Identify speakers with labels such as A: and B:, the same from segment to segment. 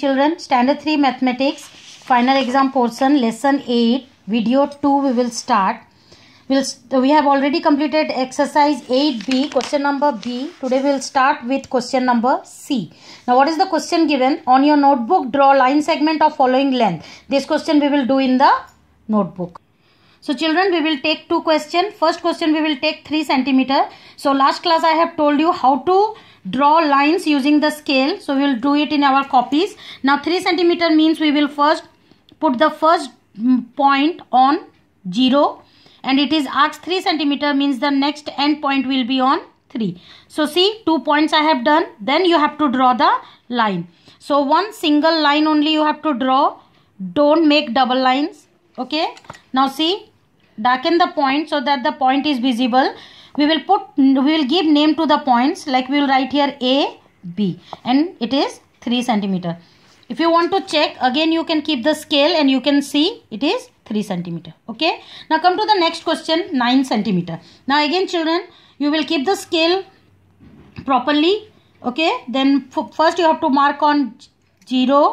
A: children standard 3 mathematics final exam portion lesson 8 video 2 we will start we'll st we have already completed exercise 8b question number b today we'll start with question number c now what is the question given on your notebook draw line segment of following length this question we will do in the notebook so children, we will take two question. First question, we will take 3 centimeter. So last class, I have told you how to draw lines using the scale so we will do it in our copies now 3 centimeter means we will first put the first point on 0 and it is asked 3 centimeter means the next end point will be on 3 so see two points I have done then you have to draw the line so one single line only you have to draw don't make double lines okay now see darken the point so that the point is visible we will put we will give name to the points like we will write here a b and it is 3 centimeter if you want to check again you can keep the scale and you can see it is 3 centimeter okay now come to the next question 9 centimeter now again children you will keep the scale properly okay then first you have to mark on 0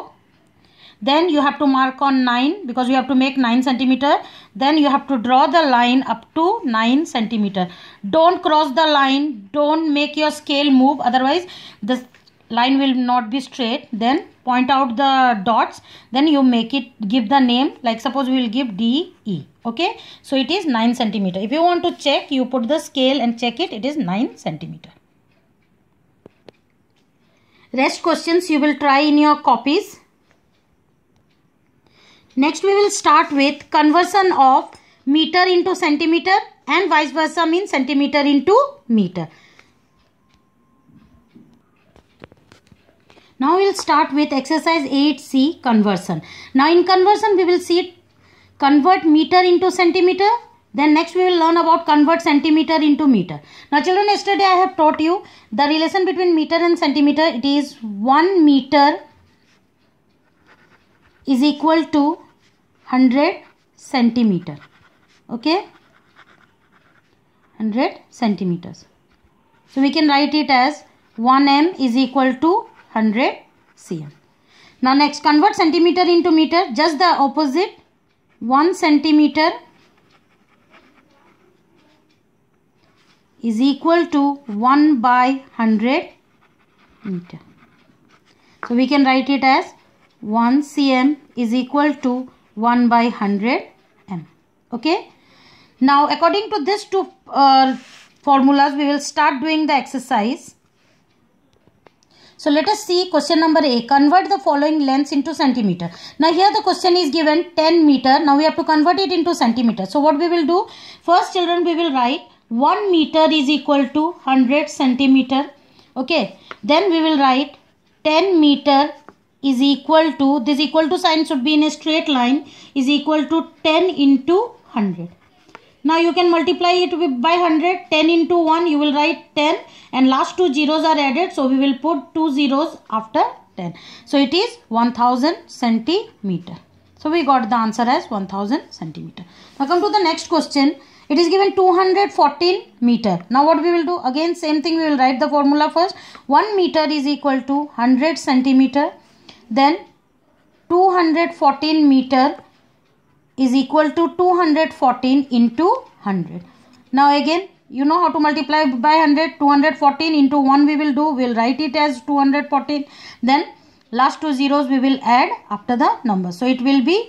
A: then you have to mark on 9 because you have to make 9 centimeter then you have to draw the line up to 9 centimeter don't cross the line don't make your scale move otherwise the line will not be straight then point out the dots then you make it give the name like suppose we will give d e okay so it is 9 centimeter if you want to check you put the scale and check it it is 9 centimeter rest questions you will try in your copies Next we will start with conversion of meter into centimeter and vice versa means centimeter into meter. Now we will start with exercise 8C conversion. Now in conversion we will see convert meter into centimeter. Then next we will learn about convert centimeter into meter. Now children yesterday I have taught you the relation between meter and centimeter. It is 1 meter is equal to 100 centimeter okay 100 centimeters so we can write it as 1m is equal to 100 cm now next convert centimeter into meter just the opposite 1 centimeter is equal to 1 by 100 meter so we can write it as 1 cm is equal to 1 by 100 m okay now according to these two uh, formulas we will start doing the exercise so let us see question number A. Convert the following lengths into centimeter. Now here the question is given 10 meter. Now we have to convert it into centimeter. So what we will do? First children we will write 1 meter is equal to 100 centimeter. Okay. Then we will write 10 meter is equal to, this equal to sign should be in a straight line, is equal to 10 into 100. Now you can multiply it by 100, 10 into 1, you will write 10 and last two zeros are added. So we will put two zeros after 10. So it is 1000 centimeter. So we got the answer as 1000 centimeter. Now come to the next question. It is given 214 meter. Now what we will do? Again same thing we will write the formula first. 1 meter is equal to 100 centimeter then 214 meter is equal to 214 into 100 now again you know how to multiply by 100 214 into 1 we will do we'll write it as 214 then last two zeros we will add after the number so it will be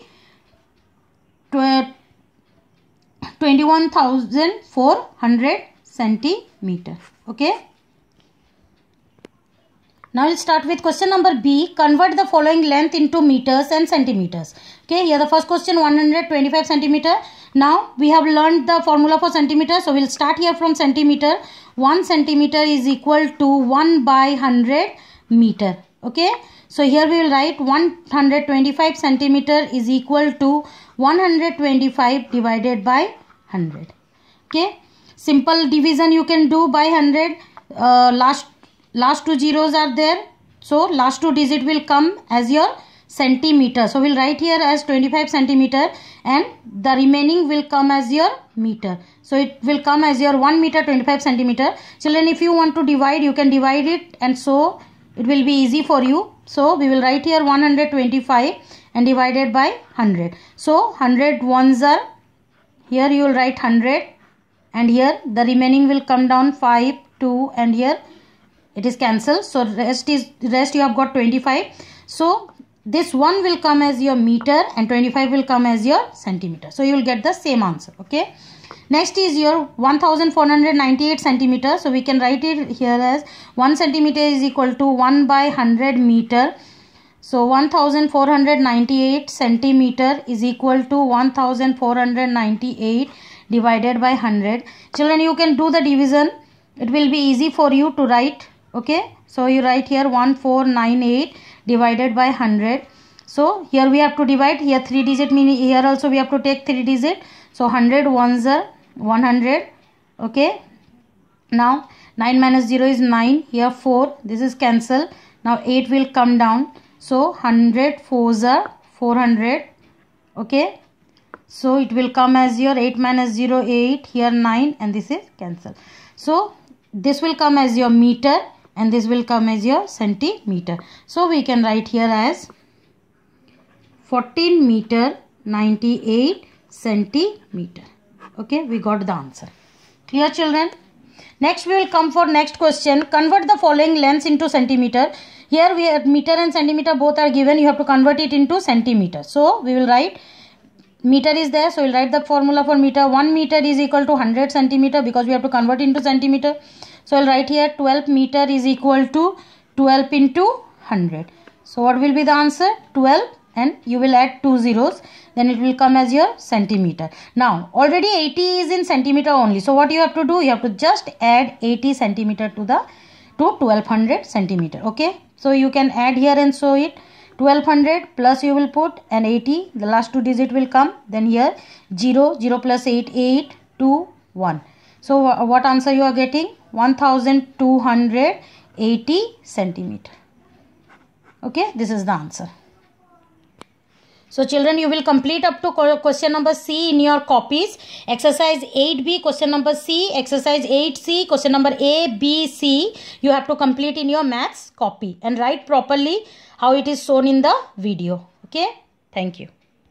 A: 21400 centimeter okay now we'll start with question number B. Convert the following length into meters and centimeters. Okay, here the first question 125 centimeter. Now we have learned the formula for centimeter. So we'll start here from centimeter. 1 centimeter is equal to 1 by 100 meter. Okay, so here we will write 125 centimeter is equal to 125 divided by 100. Okay, simple division you can do by 100. Uh, last last two zeros are there so last two digit will come as your centimeter so we'll write here as 25 centimeter and the remaining will come as your meter so it will come as your 1 meter 25 centimeter children if you want to divide you can divide it and so it will be easy for you so we will write here 125 and divided by 100 so 100 ones are here you will write 100 and here the remaining will come down 5 2 and here it is cancelled so rest is rest you have got 25 so this one will come as your meter and 25 will come as your centimeter so you will get the same answer okay next is your 1498 centimeter so we can write it here as 1 centimeter is equal to 1 by 100 meter so 1498 centimeter is equal to 1498 divided by 100 children you can do the division it will be easy for you to write okay so you write here 1498 divided by 100 so here we have to divide here 3 digit mean here also we have to take 3 digit so 100 ones are 100 okay now 9 minus 0 is 9 here 4 this is cancel now 8 will come down so 100 fours are 400 okay so it will come as your 8 minus 0 8 here 9 and this is cancel so this will come as your meter and this will come as your centimeter. So we can write here as 14 meter 98 centimeter. Okay, we got the answer. Clear children? Next we will come for next question. Convert the following lengths into centimeter. Here we have meter and centimeter both are given. You have to convert it into centimeter. So we will write meter is there so we'll write the formula for meter 1 meter is equal to 100 centimeter because we have to convert into centimeter so i'll write here 12 meter is equal to 12 into 100 so what will be the answer 12 and you will add two zeros then it will come as your centimeter now already 80 is in centimeter only so what you have to do you have to just add 80 centimeter to the to 1200 centimeter okay so you can add here and show it 1200 plus you will put an 80 the last two digit will come then here 0 0 plus 8 8 2 1 so what answer you are getting 1280 centimeter okay this is the answer so children, you will complete up to question number C in your copies. Exercise 8B, question number C, exercise 8C, question number A, B, C. You have to complete in your maths copy and write properly how it is shown in the video okay thank you